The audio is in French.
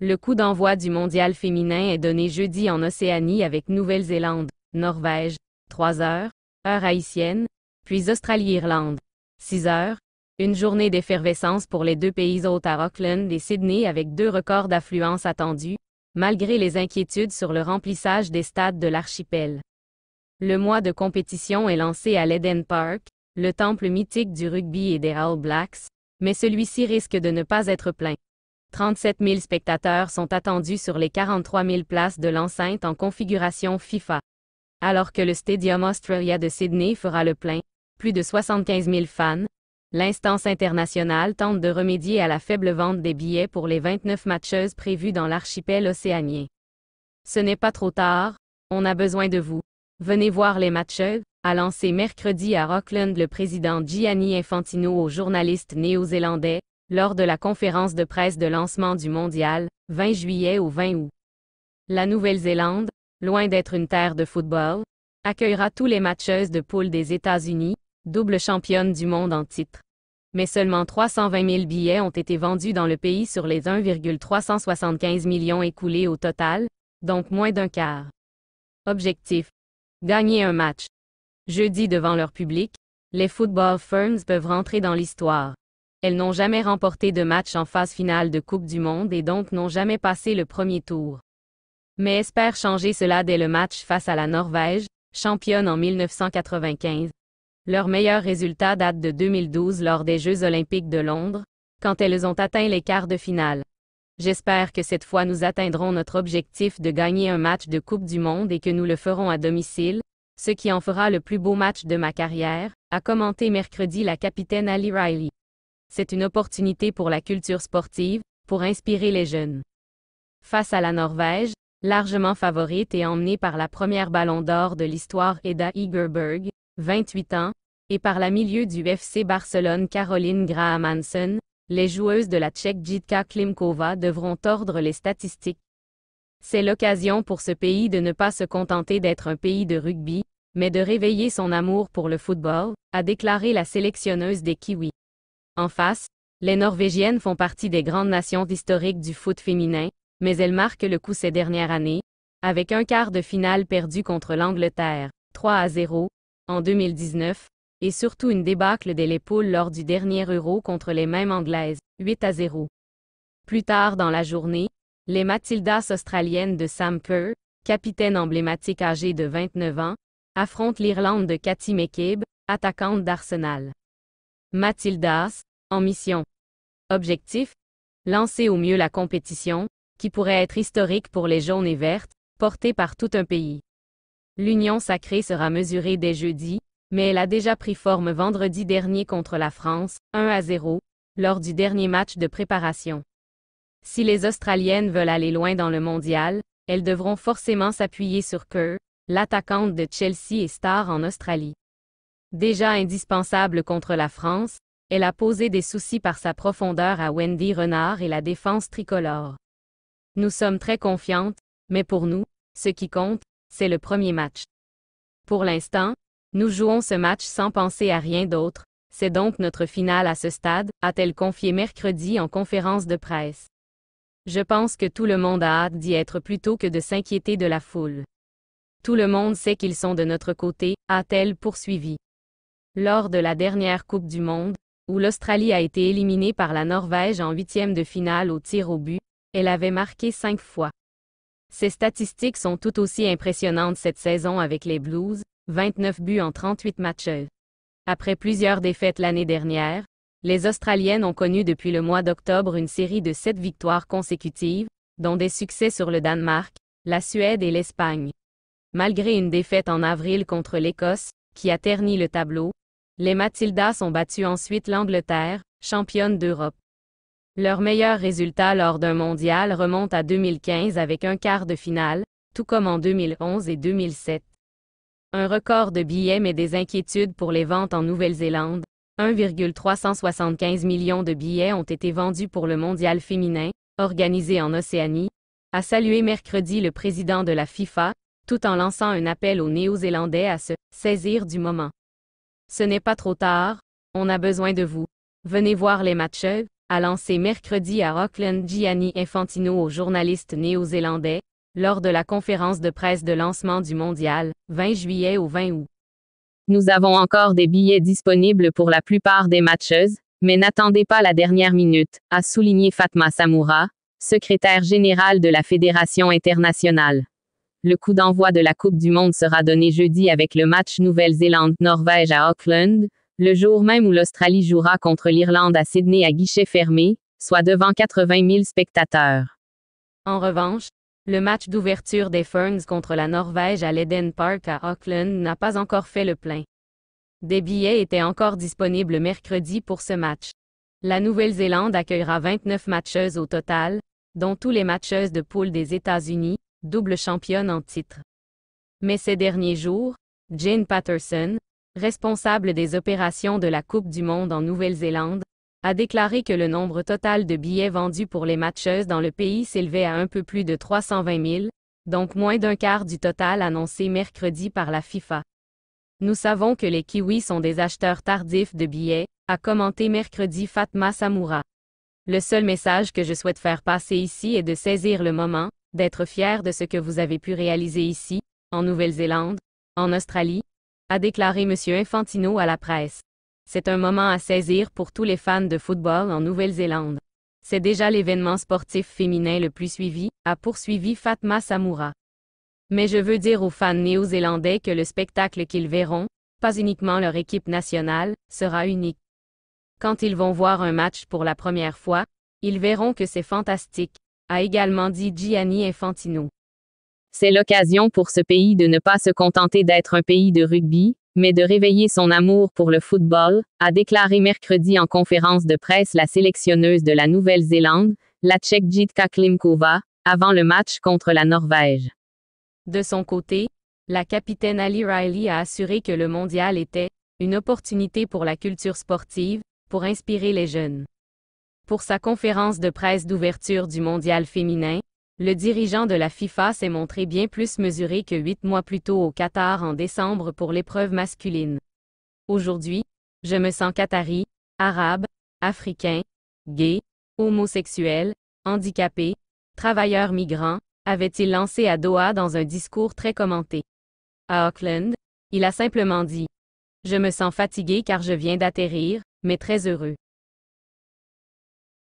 Le coup d'envoi du mondial féminin est donné jeudi en Océanie avec Nouvelle-Zélande, Norvège, 3 heures, heure haïtienne, puis Australie-Irlande, 6 heures, une journée d'effervescence pour les deux pays hôtes à Auckland et Sydney avec deux records d'affluence attendus, malgré les inquiétudes sur le remplissage des stades de l'archipel. Le mois de compétition est lancé à l'Eden Park, le temple mythique du rugby et des All Blacks, mais celui-ci risque de ne pas être plein. 37 000 spectateurs sont attendus sur les 43 000 places de l'enceinte en configuration FIFA. Alors que le Stadium Australia de Sydney fera le plein, plus de 75 000 fans, l'instance internationale tente de remédier à la faible vente des billets pour les 29 matcheuses prévues dans l'archipel océanien. Ce n'est pas trop tard, on a besoin de vous. Venez voir les matcheuses, a lancé mercredi à Auckland le président Gianni Infantino aux journalistes néo-zélandais, lors de la conférence de presse de lancement du mondial, 20 juillet au 20 août. La Nouvelle-Zélande, loin d'être une terre de football, accueillera tous les matcheuses de poule des États-Unis, double championne du monde en titre. Mais seulement 320 000 billets ont été vendus dans le pays sur les 1,375 millions écoulés au total, donc moins d'un quart. Objectif. Gagner un match. Jeudi devant leur public, les football firms peuvent rentrer dans l'histoire. Elles n'ont jamais remporté de match en phase finale de Coupe du Monde et donc n'ont jamais passé le premier tour. Mais espèrent changer cela dès le match face à la Norvège, championne en 1995. Leur meilleur résultat date de 2012 lors des Jeux olympiques de Londres, quand elles ont atteint les quarts de finale. J'espère que cette fois nous atteindrons notre objectif de gagner un match de Coupe du Monde et que nous le ferons à domicile, ce qui en fera le plus beau match de ma carrière, a commenté mercredi la capitaine Ali Riley. C'est une opportunité pour la culture sportive, pour inspirer les jeunes. Face à la Norvège, largement favorite et emmenée par la première ballon d'or de l'histoire Eda Egerberg, 28 ans, et par la milieu du FC Barcelone Caroline Graham Hansen, les joueuses de la Tchèque Jitka Klimkova devront tordre les statistiques. C'est l'occasion pour ce pays de ne pas se contenter d'être un pays de rugby, mais de réveiller son amour pour le football, a déclaré la sélectionneuse des Kiwis. En face, les Norvégiennes font partie des grandes nations historiques du foot féminin, mais elles marquent le coup ces dernières années, avec un quart de finale perdu contre l'Angleterre, 3 à 0, en 2019, et surtout une débâcle dès l'épaule lors du dernier Euro contre les mêmes Anglaises, 8 à 0. Plus tard dans la journée, les Mathildas australiennes de Sam Kerr, capitaine emblématique âgée de 29 ans, affrontent l'Irlande de Cathy McCabe, attaquante d'Arsenal. Matildas, en mission. Objectif Lancer au mieux la compétition, qui pourrait être historique pour les jaunes et vertes, portée par tout un pays. L'union sacrée sera mesurée dès jeudi, mais elle a déjà pris forme vendredi dernier contre la France, 1 à 0, lors du dernier match de préparation. Si les Australiennes veulent aller loin dans le mondial, elles devront forcément s'appuyer sur Kerr, l'attaquante de Chelsea et star en Australie. Déjà indispensable contre la France, elle a posé des soucis par sa profondeur à Wendy Renard et la défense tricolore. Nous sommes très confiantes, mais pour nous, ce qui compte, c'est le premier match. Pour l'instant, nous jouons ce match sans penser à rien d'autre, c'est donc notre finale à ce stade, a-t-elle confié mercredi en conférence de presse. Je pense que tout le monde a hâte d'y être plutôt que de s'inquiéter de la foule. Tout le monde sait qu'ils sont de notre côté, a-t-elle poursuivi. Lors de la dernière Coupe du Monde, où l'Australie a été éliminée par la Norvège en huitième de finale au tir au but, elle avait marqué cinq fois. Ses statistiques sont tout aussi impressionnantes cette saison avec les Blues, 29 buts en 38 matchs. Après plusieurs défaites l'année dernière, les Australiennes ont connu depuis le mois d'octobre une série de sept victoires consécutives, dont des succès sur le Danemark, la Suède et l'Espagne. Malgré une défaite en avril contre l'Écosse, qui a terni le tableau, les Matildas ont battu ensuite l'Angleterre, championne d'Europe. Leur meilleur résultat lors d'un mondial remonte à 2015 avec un quart de finale, tout comme en 2011 et 2007. Un record de billets met des inquiétudes pour les ventes en Nouvelle-Zélande. 1,375 millions de billets ont été vendus pour le mondial féminin, organisé en Océanie, a salué mercredi le président de la FIFA, tout en lançant un appel aux Néo-Zélandais à se saisir du moment. Ce n'est pas trop tard, on a besoin de vous. Venez voir les matchs, a lancé mercredi à Auckland Gianni Infantino aux journalistes néo-zélandais, lors de la conférence de presse de lancement du mondial, 20 juillet au 20 août. Nous avons encore des billets disponibles pour la plupart des matcheuses, mais n'attendez pas la dernière minute, a souligné Fatma Samoura, secrétaire générale de la Fédération internationale. Le coup d'envoi de la Coupe du Monde sera donné jeudi avec le match Nouvelle-Zélande-Norvège à Auckland, le jour même où l'Australie jouera contre l'Irlande à Sydney à guichet fermé, soit devant 80 000 spectateurs. En revanche, le match d'ouverture des Ferns contre la Norvège à l'Eden Park à Auckland n'a pas encore fait le plein. Des billets étaient encore disponibles mercredi pour ce match. La Nouvelle-Zélande accueillera 29 matcheuses au total, dont tous les matcheuses de poule des États-Unis, double championne en titre. Mais ces derniers jours, Jane Patterson, responsable des opérations de la Coupe du Monde en Nouvelle-Zélande, a déclaré que le nombre total de billets vendus pour les matcheuses dans le pays s'élevait à un peu plus de 320 000, donc moins d'un quart du total annoncé mercredi par la FIFA. Nous savons que les Kiwis sont des acheteurs tardifs de billets, a commenté mercredi Fatma Samoura. Le seul message que je souhaite faire passer ici est de saisir le moment, d'être fier de ce que vous avez pu réaliser ici, en Nouvelle-Zélande, en Australie, a déclaré M. Infantino à la presse. C'est un moment à saisir pour tous les fans de football en Nouvelle-Zélande. C'est déjà l'événement sportif féminin le plus suivi, a poursuivi Fatma Samoura. Mais je veux dire aux fans néo-zélandais que le spectacle qu'ils verront, pas uniquement leur équipe nationale, sera unique. Quand ils vont voir un match pour la première fois, ils verront que c'est fantastique a également dit Gianni Infantino. C'est l'occasion pour ce pays de ne pas se contenter d'être un pays de rugby, mais de réveiller son amour pour le football, a déclaré mercredi en conférence de presse la sélectionneuse de la Nouvelle-Zélande, la Tchèque Jitka Klimkova, avant le match contre la Norvège. De son côté, la capitaine Ali Riley a assuré que le mondial était une opportunité pour la culture sportive, pour inspirer les jeunes. Pour sa conférence de presse d'ouverture du mondial féminin, le dirigeant de la FIFA s'est montré bien plus mesuré que huit mois plus tôt au Qatar en décembre pour l'épreuve masculine. Aujourd'hui, je me sens qatari, arabe, africain, gay, homosexuel, handicapé, travailleur migrant, avait-il lancé à Doha dans un discours très commenté. À Auckland, il a simplement dit ⁇ Je me sens fatigué car je viens d'atterrir, mais très heureux.